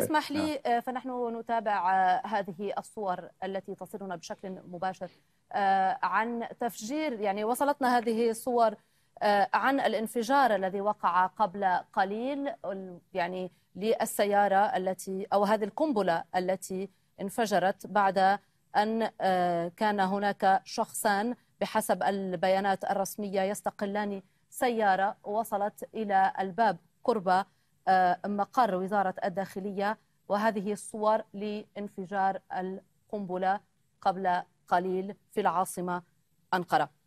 اسمح لي نعم. آه، فنحن نتابع آه، هذه الصور التي تصلنا بشكل مباشر آه، عن تفجير يعني وصلتنا هذه الصور عن الانفجار الذي وقع قبل قليل يعني للسيارة التي أو هذه القنبلة التي انفجرت بعد أن كان هناك شخصان بحسب البيانات الرسمية يستقلان سيارة وصلت إلى الباب قرب آه، مقر وزارة الداخلية وهذه الصور لانفجار القنبلة قبل قليل في العاصمة أنقرة